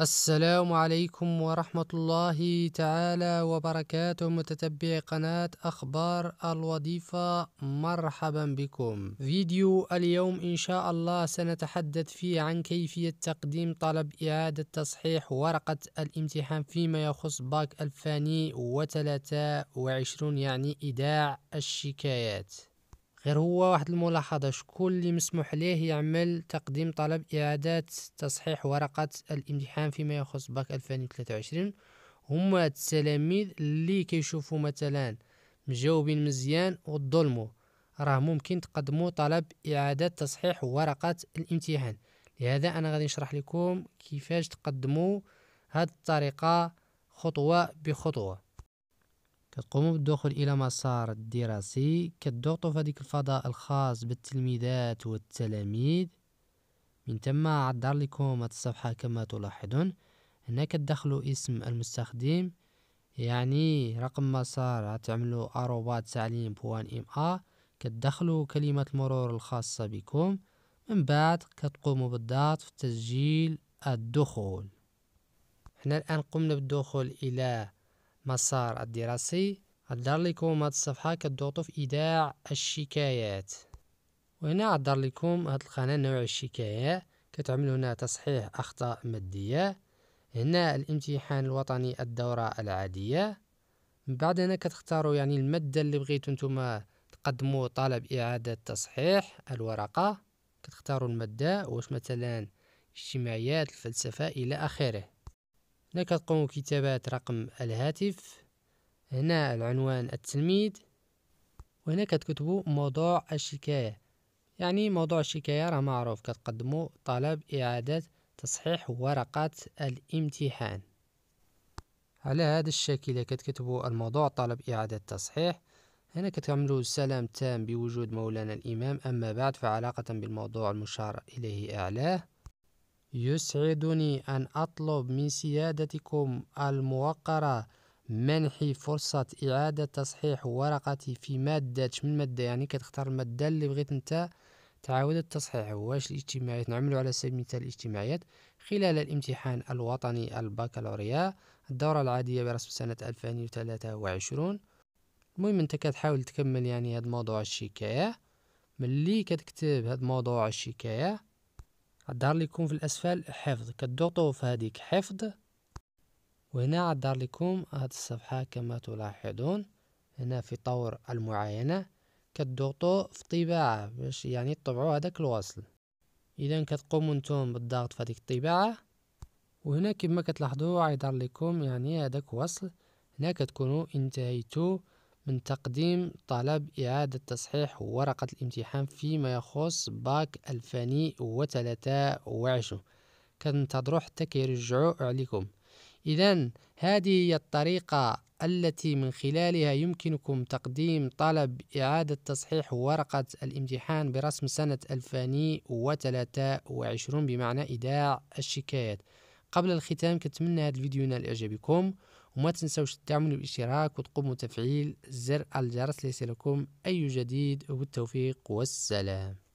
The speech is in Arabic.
السلام عليكم ورحمة الله تعالى وبركاته متتبعي قناة أخبار الوظيفة مرحبا بكم فيديو اليوم إن شاء الله سنتحدث فيه عن كيفية تقديم طلب إعادة تصحيح ورقة الامتحان فيما يخص باك 2023 يعني إيداع الشكايات غير هو واحد الملاحظة شكون اللي مسموح ليه يعمل تقديم طلب إعادة تصحيح ورقة الامتحان فيما يخص باك 2023 هما التلاميذ اللي كيشوفوا مثلا مجاوبين مزيان وظلموا راه ممكن تقدموا طلب إعادة تصحيح ورقة الامتحان لهذا أنا غادي نشرح لكم كيفاش تقدموا هاد الطريقة خطوة بخطوة كتقوموا بالدخول الى مسار الدراسي كتضغطوا في هذيك الفضاء الخاص بالتلميذات والتلاميذ من ثم عدر لكم الصفحه كما تلاحظون هنا كتدخلوا اسم المستخدم يعني رقم مسار غتعملوا اروبات تعليم بوان ام ا كتدخلوا كلمة المرور الخاصة بكم من بعد كتقوموا بالضغط في تسجيل الدخول احنا الان قمنا بالدخول الى مسار الدراسي أدار لكم هاد الصفحة كتضغطوا في إيداع الشكايات وهنا أدار لكم هاد القناة نوع الشكاية كتعمل هنا تصحيح أخطاء مادية هنا الامتحان الوطني الدورة العادية من بعد هنا كتختاروا يعني المادة اللي بغيتو نتوما تقدموا طلب إعادة تصحيح الورقة كتختاروا المادة واش مثلا اجتماعيات الفلسفة إلى آخره هنا كتقوم بكتابة رقم الهاتف هنا العنوان التلميذ وهنا كتكتبوا موضوع الشكاية يعني موضوع الشكاية راه معروف كتقدموا طلب إعادة تصحيح ورقة الامتحان على هذا الشكل كتكتبوا الموضوع طلب إعادة تصحيح هنا كتعملوا سلام تام بوجود مولانا الإمام أما بعد فعلاقة بالموضوع المشار إليه أعلاه يسعدني أن أطلب من سيادتكم الموقرة منحي فرصة إعادة تصحيح ورقتي في مادة من مادة يعني كتختار المادة اللي بغيت أنت تعاود التصحيح واش الاجتماعيات نعملوا على سبيل المثال الاجتماعيات خلال الامتحان الوطني البكالوريا الدورة العادية برسم سنة 2023 المهم انت كتحاول تكمل يعني هاد موضوع الشكاية ملي كتكتب هاد موضوع الشكاية الدار يكون في الأسفل حفظ كتضغطوا في هذيك حفظ وهنا عدار لكم هذه الصفحة كما تلاحظون هنا في طور المعاينة كتضغطوا في طباعة باش يعني تطبعوا هذاك الوصل إذا كتقوموا نتوم بالضغط في هذيك الطباعة وهنا كما كتلاحظوا عيدار لكم يعني هذاك وصل هنا كتكونوا انتهيتوا من تقديم طلب إعادة تصحيح ورقة الامتحان فيما يخص باك ألفاني 2023 كنتظروا حتى كيرجعوا عليكم إذا هذه هي الطريقة التي من خلالها يمكنكم تقديم طلب إعادة تصحيح ورقة الامتحان برسم سنة 2023 بمعنى إيداع الشكايات قبل الختام كنتمنى هذا الفيديو ينال إعجابكم وما تنسوش تعملوا الاشتراك وتقوموا تفعيل زر الجرس ليصلكم أي جديد وبالتوفيق والسلام